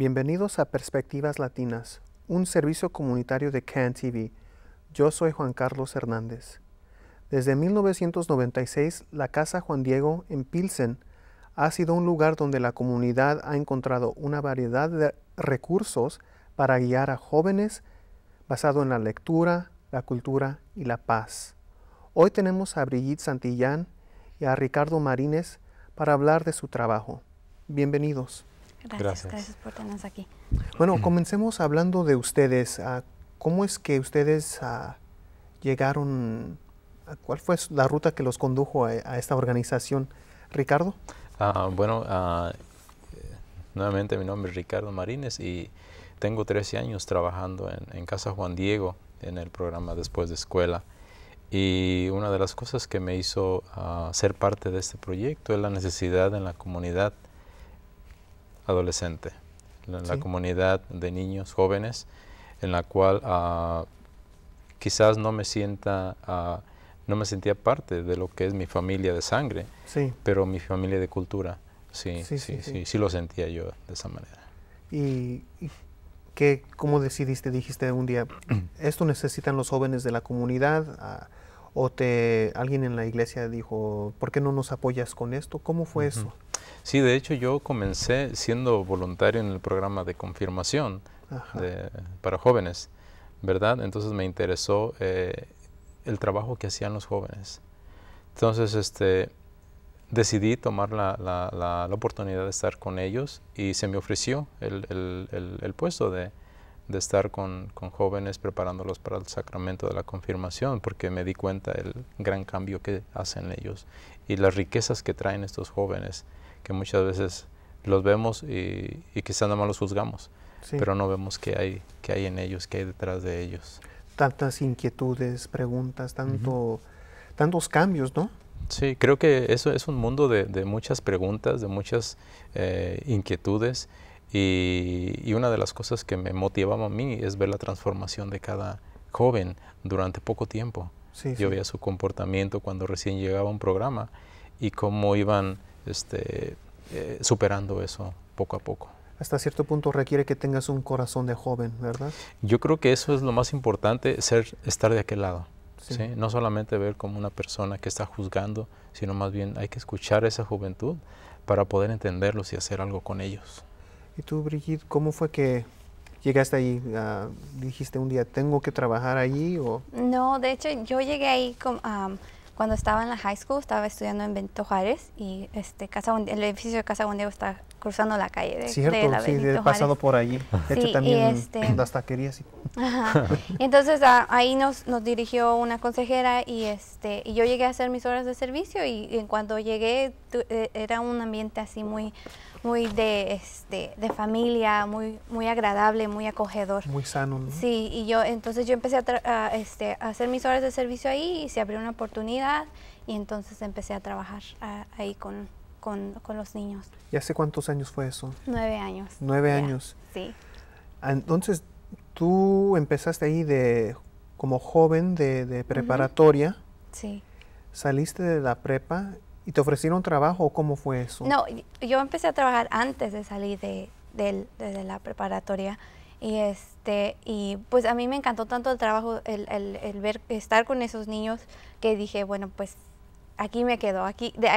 Bienvenidos a Perspectivas Latinas, un servicio comunitario de CAN TV. Yo soy Juan Carlos Hernández. Desde 1996, la Casa Juan Diego en Pilsen ha sido un lugar donde la comunidad ha encontrado una variedad de recursos para guiar a jóvenes basado en la lectura, la cultura y la paz. Hoy tenemos a Brigitte Santillán y a Ricardo Marínez para hablar de su trabajo. Bienvenidos. Gracias, gracias, por tenernos aquí. Bueno, comencemos hablando de ustedes. Ah, ¿Cómo es que ustedes ah, llegaron? Ah, ¿Cuál fue la ruta que los condujo a, esta organización, Ricardo? bueno, nuevamente mi nombre es Ricardo Marínez y tengo 13 años trabajando en, Casa Juan Diego en el programa Después de Escuela. Y una de las cosas que me hizo ser parte de este proyecto es la necesidad en la comunidad adolescente, la, comunidad de niños, jóvenes, en la cual ah, quizás no me sienta, ah, no me sentía parte de lo que es mi familia de sangre, pero mi familia de cultura, sí sí, sí, sí, lo sentía yo de esa manera. ¿Y, qué, cómo decidiste, dijiste un día, esto necesitan los jóvenes de la comunidad? Ah, ¿O te, alguien en la iglesia dijo, ¿por qué no nos apoyas con esto? ¿Cómo fue eso? Sí, de hecho yo comencé siendo voluntario en el programa de confirmación para jóvenes, ¿verdad? Entonces me interesó eh, el trabajo que hacían los jóvenes. Entonces este, decidí tomar la, oportunidad de estar con ellos y se me ofreció el, puesto de, estar con, con, jóvenes preparándolos para el sacramento de la confirmación, porque me di cuenta del gran cambio que hacen ellos y las riquezas que traen estos jóvenes que muchas veces los vemos y, y quizás nada más los juzgamos, pero no vemos qué hay, qué hay en ellos, qué hay detrás de ellos. Tantas inquietudes, preguntas, tanto, tantos cambios, ¿no? Sí, creo que eso es un mundo de, muchas preguntas, de muchas eh, inquietudes y, una de las cosas que me motivaba a mí es ver la transformación de cada joven durante poco tiempo. Yo veía su comportamiento cuando recién llegaba a un programa y cómo iban este, eh, superando eso poco a poco. Hasta cierto punto requiere que tengas un corazón de joven, ¿verdad? Yo creo que eso es lo más importante, ser, estar de aquel lado. Sí. No solamente ver como una persona que está juzgando, sino más bien hay que escuchar a esa juventud para poder entenderlos y hacer algo con ellos. ¿Y tú, Brigitte, cómo fue que llegaste ahí? Ah, ¿Dijiste un día, tengo que trabajar allí? O? No, de hecho, yo llegué ahí como cuando estaba en la high school, estaba estudiando en Bento Juárez y este, casa, el edificio de Casa Bondeo está cruzando la calle de, sí, he pasado por allí. De hecho, también este, Entonces, ahí nos, nos dirigió una consejera y, este, y yo llegué a hacer mis horas de servicio y, en cuando llegué e, era un ambiente así muy muy de, este, de familia, muy, muy agradable, muy acogedor. Muy sano. Sí, y yo entonces yo empecé a, este, hacer mis horas de servicio ahí y se abrió una oportunidad y entonces empecé a trabajar ahí con, con, con, los niños. ¿Y hace cuántos años fue eso? Nueve años. Nueve años. Sí. Entonces, tú empezaste ahí de como joven de, preparatoria. Sí. Saliste de la prepa y te ofrecieron trabajo o cómo fue eso? No, yo empecé a trabajar antes de salir de, la preparatoria. Y este, y pues a mí me encantó tanto el trabajo, el, el, el ver, estar con esos niños, que dije, bueno, pues aquí me quedo, aquí, de,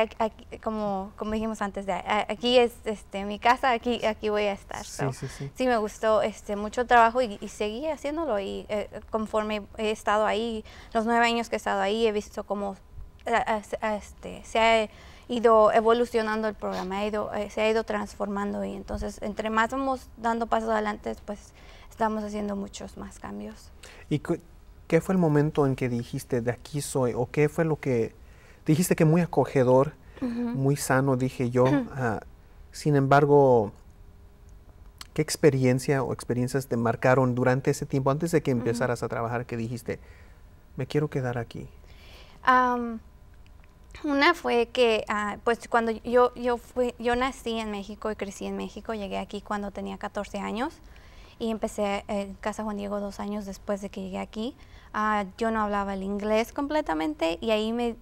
como, como dijimos antes, de, aquí es este, mi casa, aquí, aquí voy a estar. Sí, sí, sí. sí, me gustó este, mucho trabajo y, seguí haciéndolo y eh, conforme he estado ahí, los nueve años que he estado ahí, he visto cómo eh, este, se ha ido evolucionando el programa, ha ido, eh, se ha ido transformando y entonces entre más vamos dando pasos adelante, pues estamos haciendo muchos más cambios. ¿Y qué fue el momento en que dijiste de aquí soy o qué fue lo que dijiste que muy acogedor, muy sano, dije yo. Ah, sin embargo, ¿qué experiencia o experiencias te marcaron durante ese tiempo, antes de que empezaras a trabajar, que dijiste, me quiero quedar aquí? una fue que, ah, pues cuando yo, yo, fui, yo nací en México y crecí en México, llegué aquí cuando tenía 14 años y empecé eh, en Casa Juan Diego dos años después de que llegué aquí. Ah, yo no hablaba el inglés completamente y ahí me,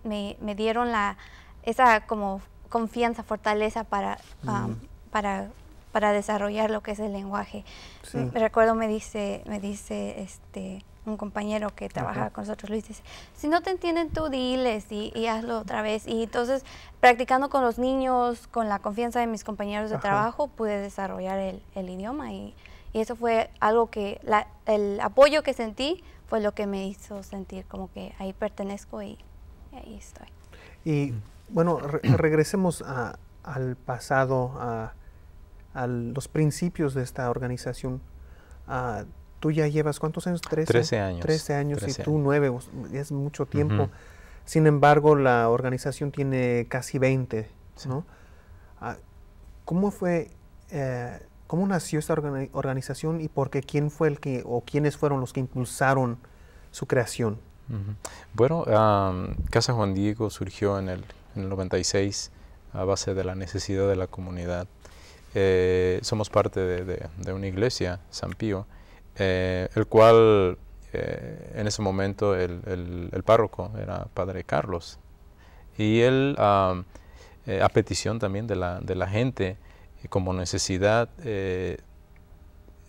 dieron la, esa como confianza, fortaleza para, ah, para, para desarrollar lo que es el lenguaje. Mm, recuerdo me dice, me dice este, un compañero que trabaja con nosotros, Luis, dice, si no te entienden tú, diles y, hazlo otra vez. Y entonces, practicando con los niños, con la confianza de mis compañeros de trabajo, pude desarrollar el, el idioma y y eso fue algo que, el apoyo que sentí fue lo que me hizo sentir como que ahí pertenezco y, ahí estoy. Y bueno, regresemos al pasado, a, los principios de esta organización. Ah, tú ya llevas, ¿cuántos años? Trece años. Trece años y tú nueve, es mucho tiempo. Sin embargo, la organización tiene casi veinte. ¿no? Ah, ¿Cómo fue eh, ¿Cómo nació esta organización y por qué? ¿Quién fue el que o quiénes fueron los que impulsaron su creación? Bueno, Casa Juan Diego surgió en el, 96 a base de la necesidad de la comunidad. Eh, somos parte de, una iglesia, San Pío, eh, el cual eh, en ese momento el, párroco era Padre Carlos. Y él, a petición también de la gente, como necesidad eh,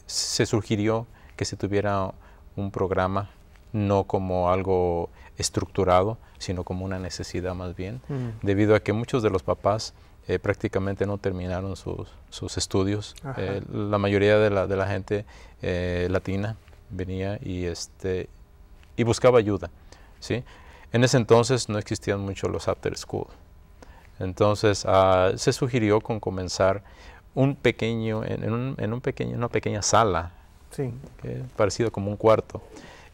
se sugirió que se tuviera un programa no como algo estructurado, sino como una necesidad más bien, mm. debido a que muchos de los papás eh, prácticamente no terminaron sus, estudios. Eh, la mayoría de la, gente latina venía y, este, y buscaba ayuda. ¿sí? En ese entonces no existían mucho los after school. Entonces ah, se sugirió con comenzar un pequeño, en, un, en pequeño, una pequeña sala, parecido como un cuarto,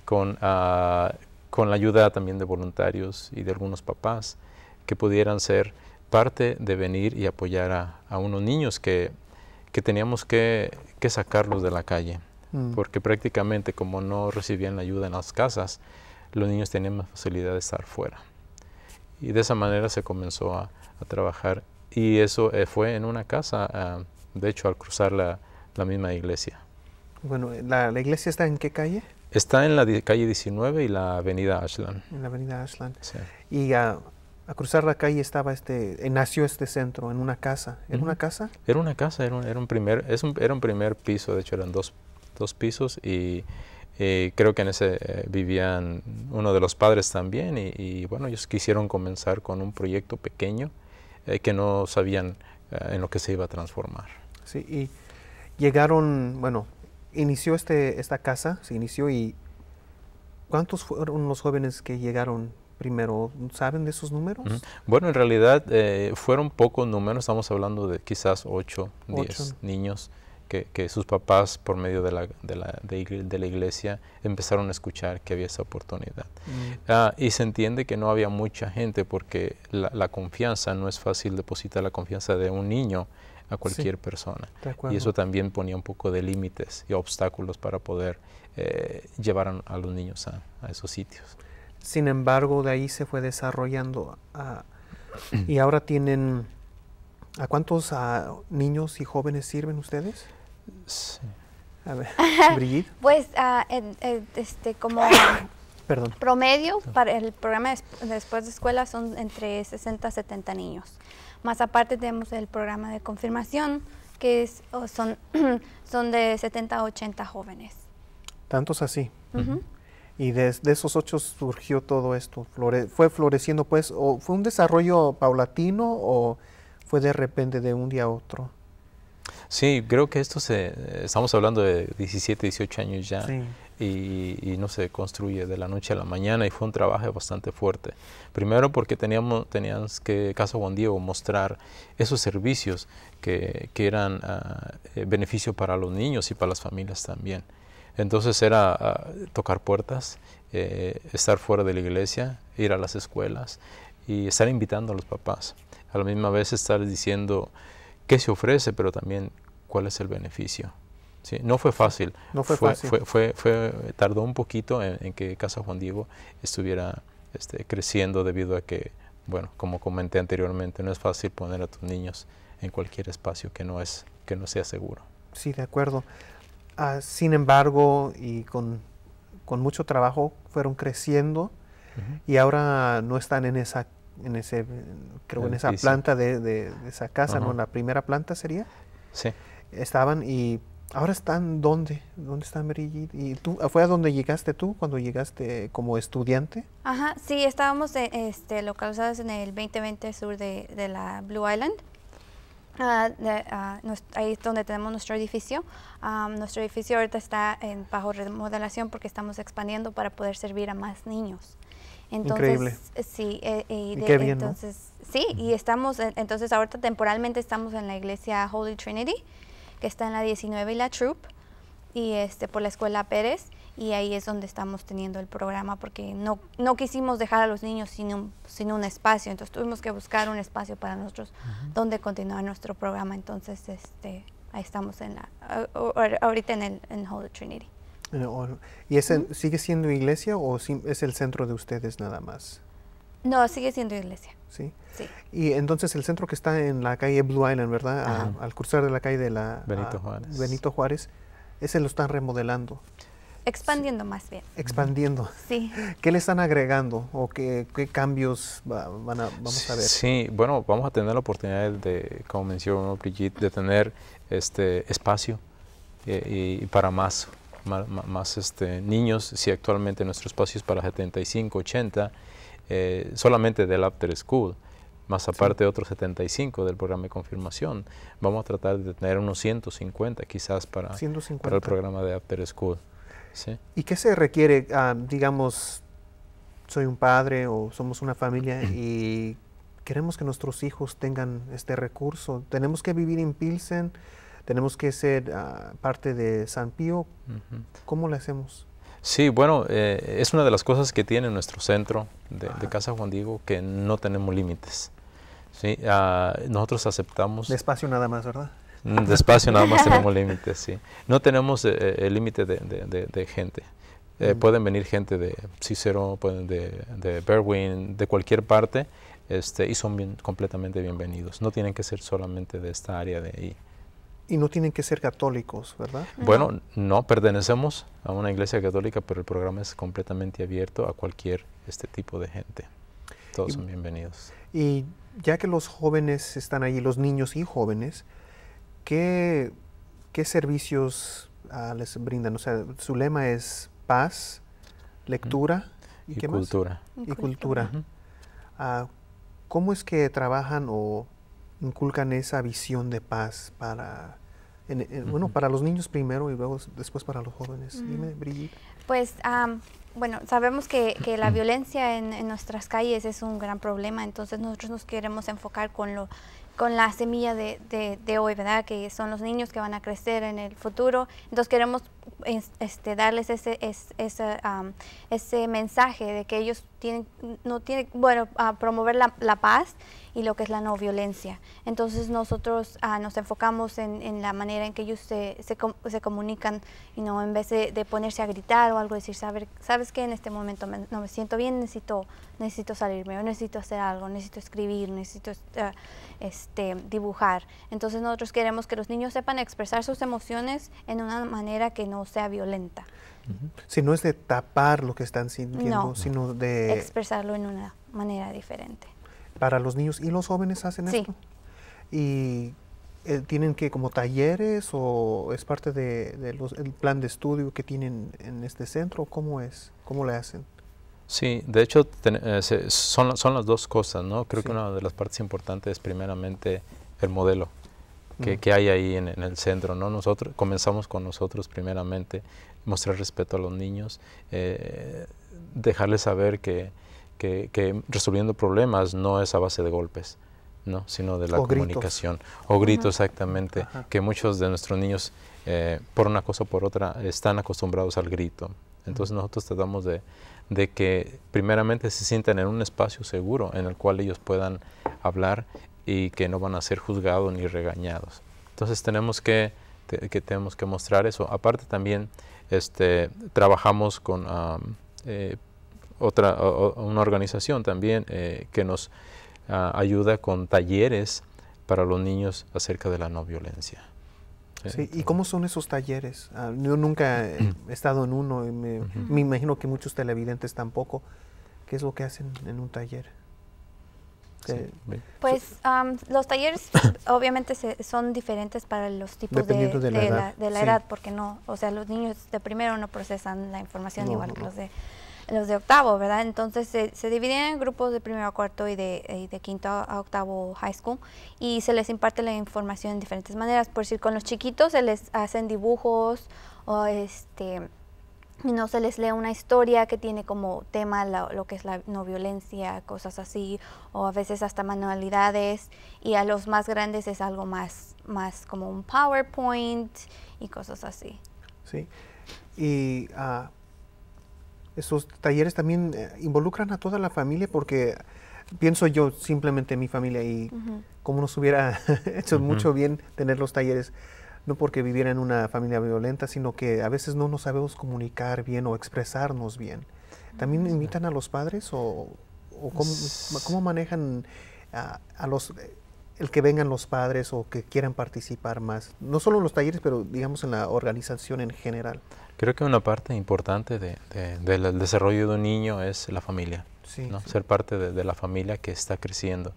con, ah, con la ayuda también de voluntarios y de algunos papás que pudieran ser parte de venir y apoyar a, unos niños que, que teníamos que, que, sacarlos de la calle, mm. porque prácticamente como no recibían la ayuda en las casas, los niños tenían más facilidad de estar fuera. Y de esa manera se comenzó a, a trabajar. Y eso eh, fue en una casa, ah, de hecho, al cruzar la, la misma iglesia. Bueno, ¿la, ¿la, iglesia está en qué calle? Está en la calle 19 y la avenida Ashland. En la avenida Ashland. Sí. Y uh, a cruzar la calle estaba este, eh, nació este centro en una casa. ¿En una casa? Era una casa, era un, era un primer, es un, era un primer piso, de hecho eran dos, dos pisos y, eh, creo que en ese vivían uno de los padres también y, y, bueno, ellos quisieron comenzar con un proyecto pequeño eh, que no sabían eh, en lo que se iba a transformar. Sí, y llegaron, bueno, inició este, esta casa, se inició y ¿cuántos fueron los jóvenes que llegaron primero? ¿Saben de esos números? Bueno, en realidad eh, fueron pocos números, estamos hablando de quizás ocho, 10 niños que, sus papás, por medio de la, de, la, de la, iglesia, empezaron a escuchar que había esa oportunidad. Mm. Ah, y se entiende que no había mucha gente porque la, confianza, no es fácil depositar la confianza de un niño a cualquier persona. Y eso también ponía un poco de límites y obstáculos para poder eh, llevar a, los niños a, esos sitios. Sin embargo, de ahí se fue desarrollando ah, y ahora tienen... ¿A cuántos ah, niños y jóvenes sirven ustedes? pues, ah, este, como promedio para el programa después de escuela son entre 60 a 70 niños. Más aparte tenemos el programa de confirmación, que es, son, son de 70 a 80 jóvenes. Tantos así. Y de, esos ocho surgió todo esto. ¿Fue floreciendo pues? o ¿Fue un desarrollo paulatino o fue de repente de un día a otro? Sí, creo que esto se, estamos hablando de 17, 18 años ya y, no se construye de la noche a la mañana y fue un trabajo bastante fuerte. Primero porque teníamos, teníamos que, Casa Juan Diego, mostrar esos servicios que, eran ah, eh, beneficio para los niños y para las familias también. Entonces era ah, tocar puertas, eh, estar fuera de la iglesia, ir a las escuelas y estar invitando a los papás. A la misma vez estar diciendo qué se ofrece, pero también cuál es el beneficio. No fue fácil. No fue, fácil. Fue, tardó un poquito en, que Casa Juan Diego estuviera este, creciendo debido a que, bueno, como comenté anteriormente, no es fácil poner a tus niños en cualquier espacio que no, es, que no sea seguro. Sí, de acuerdo. Ah, sin embargo, y con, mucho trabajo fueron creciendo y ahora no están en esa en ese, creo en esa planta de, esa casa, La primera planta sería. Sí. Estaban y ahora están dónde? ¿Dónde están Meri ¿Y tú ah, fue a donde llegaste tú cuando llegaste como estudiante? Ajá, sí, estábamos eh, este, localizados en el 2020 sur de, de la Blue Island. Ah, ah, ahí es donde tenemos nuestro edificio. nuestro edificio ahorita está en bajo remodelación porque estamos expandiendo para poder servir a más niños. Entonces, Increíble. Sí, eh, y entonces, sí, y estamos, entonces ahorita temporalmente estamos en la iglesia Holy Trinity, que está en la 19 y la Troop, y este, por la escuela Pérez, y ahí es donde estamos teniendo el programa, porque no, no quisimos dejar a los niños sin un, sin un espacio, entonces tuvimos que buscar un espacio para nosotros donde continuar nuestro programa, entonces este, ahí estamos en la, ahorita en el en Holy Trinity. Eh, ¿Y ese sigue siendo iglesia o es el centro de ustedes nada más? No, sigue siendo iglesia. ¿Sí? Y entonces el centro que está en la calle Blue Island, ¿verdad? al cruzar de la calle de la Benito Juárez. Benito Juárez, ese lo están remodelando. Expandiendo más bien. Expandiendo. Sí. ¿Qué le están agregando o qué, cambios van a, vamos a ver? Sí, bueno, vamos a tener la oportunidad de, como mencionó Brigitte, de tener este espacio eh, y para más más, este, niños, si actualmente nuestro espacio es para 75, 80, eh, solamente del After School más aparte otros 75 del programa de confirmación. Vamos a tratar de tener unos 150 quizás para, para el programa de After School. ¿sí? ¿Y qué se requiere? Ah, digamos, soy un padre o somos una familia y queremos que nuestros hijos tengan este recurso. ¿Tenemos que vivir en Pilsen? tenemos que ser ah, parte de San Pío. ¿Cómo lo hacemos? Sí, bueno, eh, es una de las cosas que tiene nuestro centro de, Casa Juan Diego, que no tenemos límites. ¿sí? Ah, nosotros aceptamos... Despacio nada más, ¿verdad? Mm, despacio nada más tenemos límites, sí. No tenemos eh, eh, el límite de, gente. Mm. Pueden venir gente de Cicero, pueden de, Berwin, de cualquier parte, este, y son completamente bienvenidos. No tienen que ser solamente de esta área de ahí y no tienen que ser católicos, ¿verdad? Bueno, no, pertenecemos a una iglesia católica, pero el programa es completamente abierto a cualquier este tipo de gente. Todos son bienvenidos. Y ya que los jóvenes están ahí, los niños y jóvenes, ¿qué, qué servicios ah, les brindan? O sea, su lema es paz, lectura y, cultura. Y, cultura. Ah, ¿Cómo es que trabajan o inculcan esa visión de paz para, bueno, para los niños primero y luego después para los jóvenes. Dime, Brigitte. Pues, bueno, sabemos que, la violencia en, nuestras calles es un gran problema, entonces nosotros nos queremos enfocar con lo con la semilla de, de, hoy, ¿verdad? Que son los niños que van a crecer en el futuro. Entonces queremos este, darles ese, ese, ese mensaje de que ellos tienen, no tiene, bueno, a promover la, la, paz y lo que es la no violencia. Entonces nosotros ah, nos enfocamos en, la manera en que ellos se, se, comunican, y no en vez de, ponerse a gritar o algo, decir, Saber, sabes que en este momento no me siento bien, necesito, necesito salirme, necesito hacer algo, necesito escribir, necesito ah, este, dibujar. Entonces nosotros queremos que los niños sepan expresar sus emociones en una manera que no sea violenta. Si no es de tapar lo que están sintiendo, sino de... Expresarlo en una manera diferente. ¿Para los niños y los jóvenes hacen sí. ¿Y eh, tienen que como talleres o es parte del de, plan de estudio que tienen en este centro? ¿Cómo es? ¿Cómo le hacen? Sí, de hecho eh, son, las dos cosas, ¿no? Creo que una de las partes importantes es primeramente el modelo que, hay ahí en, en, el centro, ¿no? Nosotros comenzamos con nosotros primeramente, mostrar respeto a los niños, eh, dejarles saber que, resolviendo problemas no es a base de golpes, ¿no? sino de la comunicación. O grito exactamente, que muchos de nuestros niños, eh, por una cosa o por otra, están acostumbrados al grito. Entonces nosotros tratamos de, de, que primeramente se sientan en un espacio seguro en el cual ellos puedan hablar y que no van a ser juzgados ni regañados. Entonces tenemos que que tenemos que mostrar eso. Aparte también este, trabajamos con eh, otra, una organización también eh, que nos ah, ayuda con talleres para los niños acerca de la no violencia. Eh, ¿Y cómo son esos talleres? Ah, yo nunca he estado en uno y me, me, imagino que muchos televidentes tampoco. ¿Qué es lo que hacen en un taller? Pues los talleres obviamente son diferentes para los tipos de, la, edad, porque no, o sea, los niños de primero no procesan la información igual que los de los de octavo, ¿verdad? Entonces se, dividen en grupos de primero a cuarto y de, de, quinto a octavo high school y se les imparte la información en diferentes maneras. Por decir, con los chiquitos se les hacen dibujos o este no se les lee una historia que tiene como tema lo, que es la no violencia, cosas así, o a veces hasta manualidades, y a los más grandes es algo más, más como un PowerPoint y cosas así. Sí, y ah, esos talleres también eh, involucran a toda la familia porque pienso yo simplemente mi familia y cómo como nos hubiera hecho mucho bien tener los talleres no porque viviera en una familia violenta, sino que a veces no nos sabemos comunicar bien o expresarnos bien. ¿También mm, invitan a los padres o, cómo, manejan a, los el que vengan los padres o que quieran participar más? No solo en los talleres, pero digamos en la organización en general. Creo que una parte importante del desarrollo de un niño es la familia, ser parte de, la familia que está creciendo.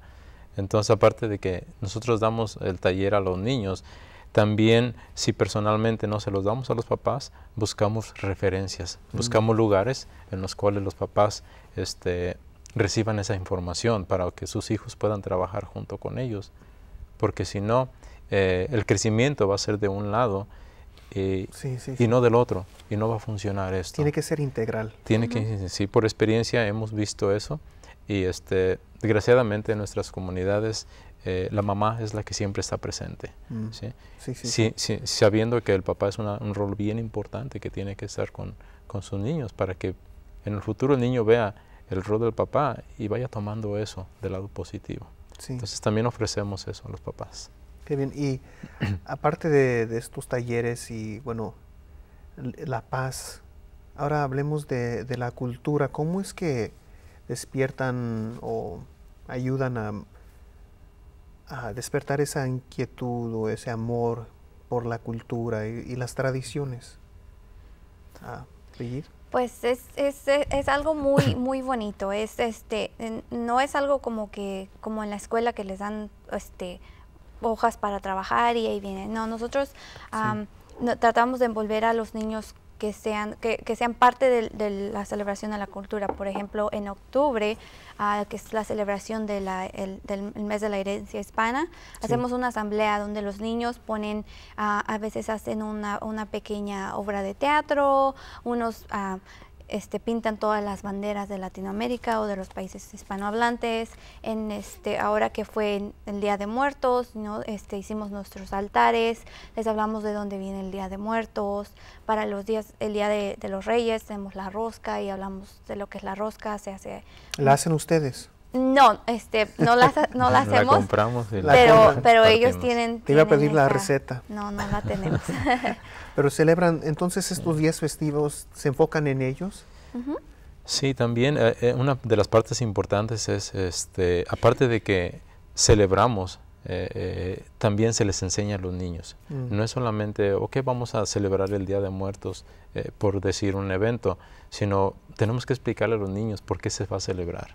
Entonces, aparte de que nosotros damos el taller a los niños, también, si personalmente no se los damos a los papás, buscamos referencias, buscamos lugares en los cuales los papás este, reciban esa información para que sus hijos puedan trabajar junto con ellos. Porque si no, eh, el crecimiento va a ser de un lado eh, y, no del otro, y no va a funcionar esto. Tiene que ser integral. Tiene que, sí, por experiencia hemos visto eso y este, desgraciadamente en nuestras comunidades eh, la mamá es la que siempre está presente, mm. ¿sí? Sí, sí, sabiendo que el papá es un rol bien importante que tiene que estar con, con, sus niños para que en el futuro el niño vea el rol del papá y vaya tomando eso del lado positivo. Entonces también ofrecemos eso a los papás. Qué bien. Y aparte de, de, estos talleres y, bueno, la paz, ahora hablemos de, de la cultura. ¿Cómo es que despiertan o ayudan a a despertar esa inquietud o ese amor por la cultura y, las tradiciones? pues es, es, algo muy, muy bonito. Es, este, no es algo como que, como en la escuela que les dan este, hojas para trabajar y ahí viene. No, nosotros tratamos de envolver a los niños que sean, que, sean parte de, la celebración de la cultura. Por ejemplo, en octubre, ah, que es la celebración de del mes de la herencia hispana, hacemos una asamblea donde los niños ponen, ah, a veces hacen una, pequeña obra de teatro, unos... Ah, este, pintan todas las banderas de Latinoamérica o de los países hispanohablantes. En este, ahora que fue el Día de Muertos, ¿no? este, hicimos nuestros altares, les hablamos de dónde viene el Día de Muertos. Para los días, el Día de, los Reyes tenemos la rosca y hablamos de lo que es la rosca. Se hace, ¿La hacen ustedes? No, este, no las, no la hacemos. compramos. pero, pero ellos tienen. Te iba a pedir la receta. No, no la tenemos. pero celebran, entonces estos días festivos, ¿se enfocan en ellos? Sí, también eh, eh, una de las partes importantes es, este, aparte de que celebramos, eh, también se les enseña a los niños. Mm. No es solamente, ok, vamos a celebrar el Día de Muertos por decir un evento, sino tenemos que explicarle a los niños por qué se va a celebrar.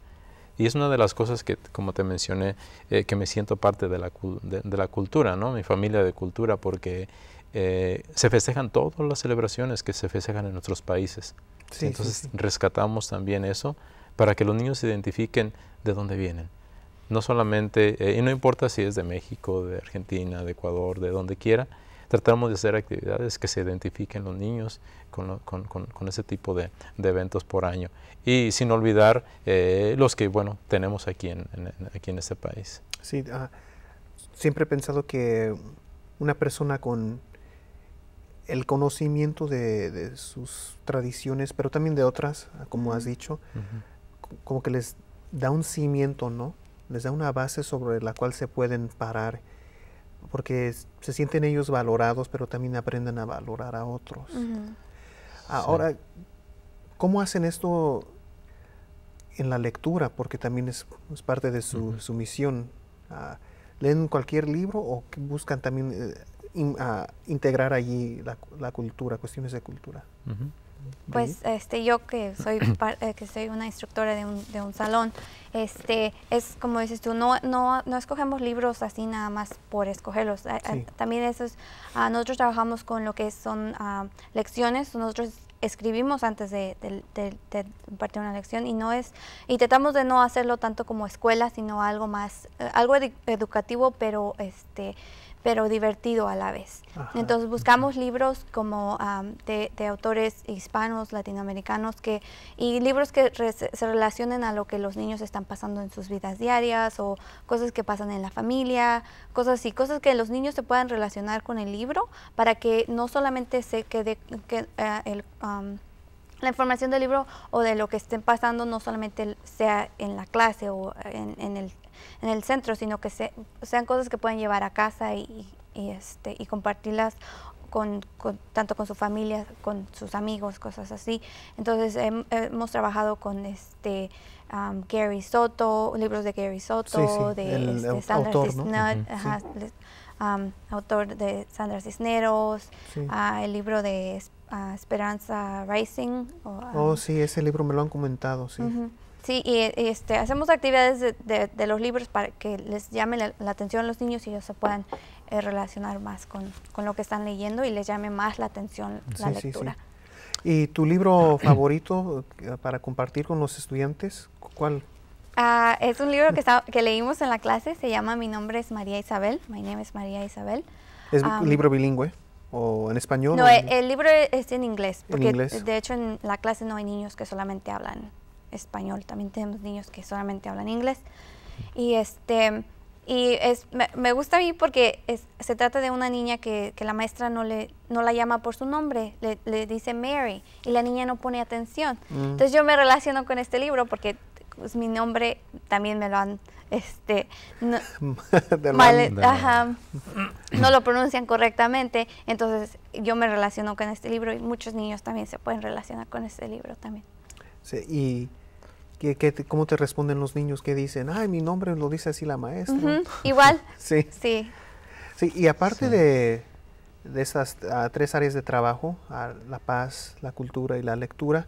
Y es una de las cosas que, como te mencioné, eh, que me siento parte de la, de, la, cultura, ¿no? Mi familia de cultura, porque eh, se festejan todas las celebraciones que se festejan en nuestros países. Entonces rescatamos también eso para que los niños se identifiquen de dónde vienen. No solamente, eh, y no importa si es de México, de Argentina, de Ecuador, de donde quiera, Tratamos de hacer actividades que se identifiquen los niños con, con, ese tipo de, eventos por año. Y sin olvidar eh, los que, bueno, tenemos aquí en, aquí en este país. Sí, ah, siempre he pensado que una persona con el conocimiento de, sus tradiciones, pero también de otras, como has dicho, como que les da un cimiento, ¿no? Les da una base sobre la cual se pueden parar porque se sienten ellos valorados, pero también aprenden a valorar a otros. Ahora, ¿cómo hacen esto en la lectura? Porque también es, parte de su, misión. Ah, ¿Leen cualquier libro o buscan también eh, ah, integrar allí la, cultura, cuestiones de cultura? Pues este, yo que soy, eh, que soy una instructora de un, de un, salón, este, es como dices tú, no, no, escogemos libros así nada más por escogerlos. también eso ah, nosotros trabajamos con lo que son ah, lecciones, nosotros escribimos antes de, partir una lección y no es y tratamos de no hacerlo tanto como escuela sino algo más eh, algo educativo pero este pero divertido a la vez. Entonces buscamos libros como de, autores hispanos, latinoamericanos, que, y libros que se relacionen a lo que los niños están pasando en sus vidas diarias o cosas que pasan en la familia, cosas así, cosas que los niños se puedan relacionar con el libro para que no solamente se quede que, eh, la información del libro o de lo que estén pasando no solamente sea en la clase o en, en, el, en el centro, sino que sean cosas que puedan llevar a casa y, y, este, y compartirlas con, tanto con su familia, con sus amigos, cosas así. Entonces hemos trabajado con este um, Gary Soto, libros de Gary Soto, de Sandra autor, de Sandra Cisneros, ah, el libro de ah, Esperanza Rising. Ah, oh, sí, ese libro me lo han comentado, sí. Sí, y este, hacemos actividades de, los libros para que les llame la, atención a los niños y ellos se puedan eh, relacionar más con, lo que están leyendo y les llame más la atención la lectura. ¿Y tu libro favorito eh, para compartir con los estudiantes? ¿Cuál? Ah, es un libro que, que leímos en la clase, se llama Mi nombre es María Isabel. My name is María Isabel. ¿Es un libro bilingüe? o en español? No, eh, el libro es en inglés, porque de hecho en la clase no hay niños que solamente hablan español, también tenemos niños que solamente hablan inglés. Y este y me, gusta a mí porque se trata de una niña que, la maestra no, le, no la llama por su nombre, le, dice Mary y la niña no pone atención. Mm. Entonces yo me relaciono con este libro porque pues, mi nombre también me lo han... Este, no lo pronuncian correctamente, entonces yo me relaciono con este libro y muchos niños también se pueden relacionar con este libro también y ¿Qué, cómo te responden los niños que dicen, ay, mi nombre lo dice así la maestra? Igual. sí. Sí. Sí, y aparte de, esas ah, tres áreas de trabajo, ah, la paz, la cultura y la lectura,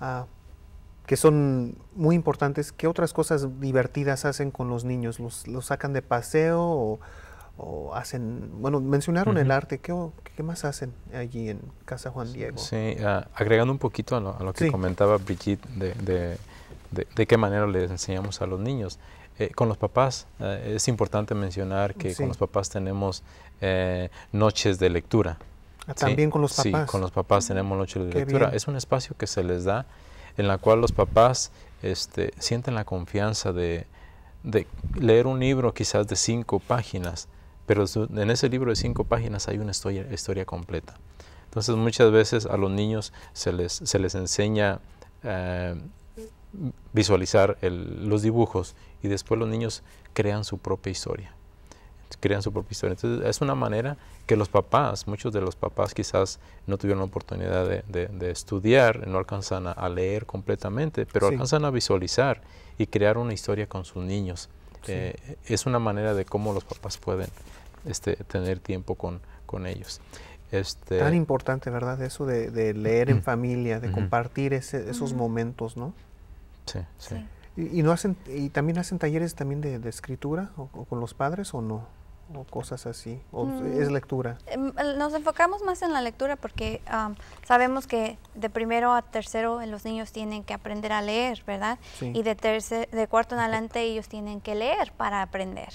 ah, que son muy importantes, ¿qué otras cosas divertidas hacen con los niños? ¿Los, los sacan de paseo o o hacen, bueno, mencionaron el arte, ¿Qué, más hacen allí en Casa Juan Diego? Sí, agregando un poquito a lo, que comentaba Brigitte de, de, qué manera les enseñamos a los niños. Eh, con los papás, eh, es importante mencionar que con los papás tenemos noches de lectura. También con los papás. Sí, con los papás tenemos noches de lectura. Es un espacio que se les da en la cual los papás este, sienten la confianza de, de leer un libro quizás de cinco páginas pero en ese libro de cinco páginas hay una historia, completa. Entonces muchas veces a los niños se les, se les enseña eh, visualizar los dibujos y después los niños crean su propia historia. Crean su propia historia. Entonces es una manera que los papás, muchos de los papás quizás no tuvieron la oportunidad de, estudiar, no alcanzan a, leer completamente, pero alcanzan a visualizar y crear una historia con sus niños eh, es una manera de cómo los papás pueden este, tener tiempo con, con ellos. Este, Tan importante, ¿verdad? Eso de, leer en familia, de compartir ese, esos momentos, ¿no? Sí, sí. ¿Y, no hacen, ¿Y también hacen talleres también de, escritura o, con los padres o no? o cosas así? ¿O es mm. lectura? Em, nos enfocamos más en la lectura porque um, sabemos que de primero a tercero los niños tienen que aprender a leer, ¿verdad? Y de, de cuarto en adelante ellos tienen que leer para aprender.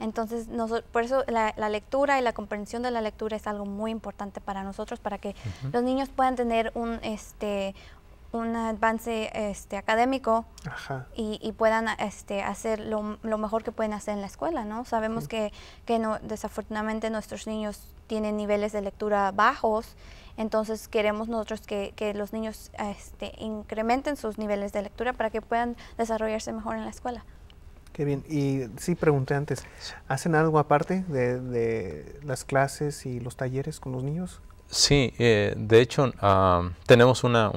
Entonces, por eso la, lectura y la comprensión de la lectura es algo muy importante para nosotros, para que los niños puedan tener un, este, un avance este, académico Y, y, puedan este, hacer lo, lo, mejor que pueden hacer en la escuela, ¿no? Sabemos que, que no, desafortunadamente nuestros niños tienen niveles de lectura bajos, entonces queremos nosotros que, los niños este, incrementen sus niveles de lectura para que puedan desarrollarse mejor en la escuela. Qué bien. Y sí, pregunté antes, ¿hacen algo aparte de, las clases y los talleres con los niños? Sí, eh, de hecho ah, tenemos una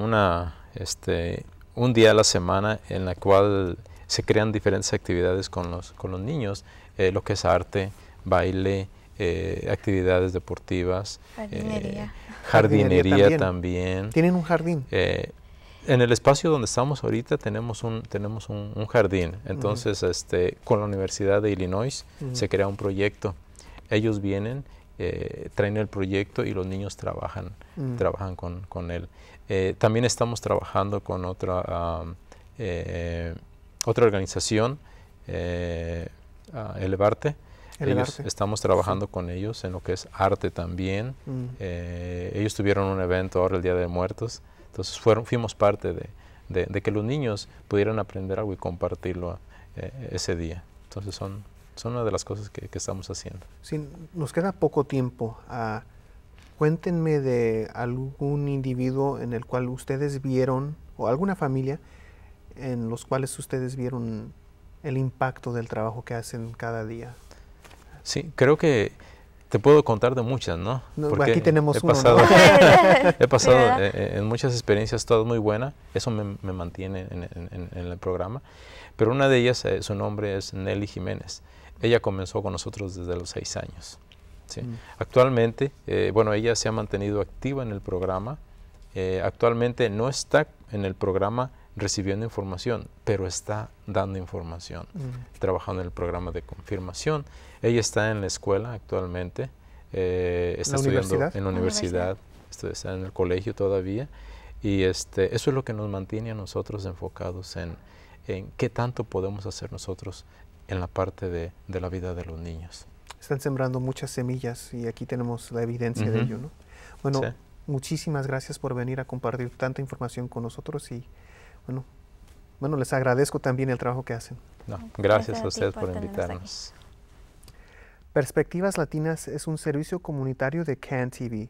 este, un día a la semana en la cual se crean diferentes actividades con los, con los niños, eh, lo que es arte, baile, eh, actividades deportivas, jardinería, eh, jardinería también. ¿Tienen un jardín? en el espacio donde estamos ahorita tenemos un, tenemos un, jardín. Entonces, este, con la Universidad de Illinois se crea un proyecto. Ellos vienen eh, traen el proyecto y los niños trabajan, mm. trabajan con, él. Eh, también estamos trabajando con otra, eh, otra organización, eh, Elevarte. ellos, Estamos trabajando con ellos en lo que es arte también. Mm. ellos tuvieron un evento ahora el Día de Muertos, entonces fuimos parte de, de, de que los niños pudieran aprender algo y compartirlo ese día. Entonces son son una de las cosas que, que estamos haciendo. Sí, nos queda poco tiempo. Ah, cuéntenme de algún individuo en el cual ustedes vieron, o alguna familia en los cuales ustedes vieron el impacto del trabajo que hacen cada día. Sí, creo que te puedo contar de muchas, ¿no? Porque aquí tenemos pasado, he pasado eh, eh, en muchas experiencias, todas muy buenas. Eso me, me mantiene en, en, el programa. Pero una de ellas, eh, su nombre es Nelly Jiménez. Ella comenzó con nosotros desde los seis años. Mm. Actualmente, eh, bueno, ella se ha mantenido activa en el programa. Eh, actualmente no está en el programa recibiendo información, pero está dando información, mm. trabajando en el programa de confirmación. Ella está en la escuela actualmente, eh, está estudiando en la universidad, está en el colegio todavía, y este, eso es lo que nos mantiene a nosotros enfocados en qué tanto podemos hacer nosotros en la parte de, la vida de los niños. Están sembrando muchas semillas y aquí tenemos la evidencia de ello. Bueno, muchísimas gracias por venir a compartir tanta información con nosotros y bueno, bueno les agradezco también el trabajo que hacen. No, gracias, a ustedes por, invitarnos. Perspectivas Latinas es un servicio comunitario de CAN TV.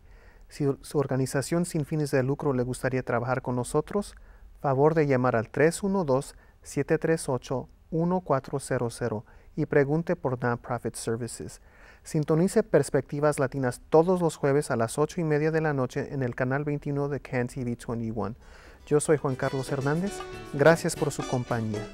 Si su organización sin fines de lucro le gustaría trabajar con nosotros, favor de llamar al 312 738 1400 y pregunte por Nonprofit Services. Sintonice Perspectivas Latinas todos los jueves a las 8 y media de la noche en el canal 21 de CanTV 21. Yo soy Juan Carlos Hernández. Gracias por su compañía.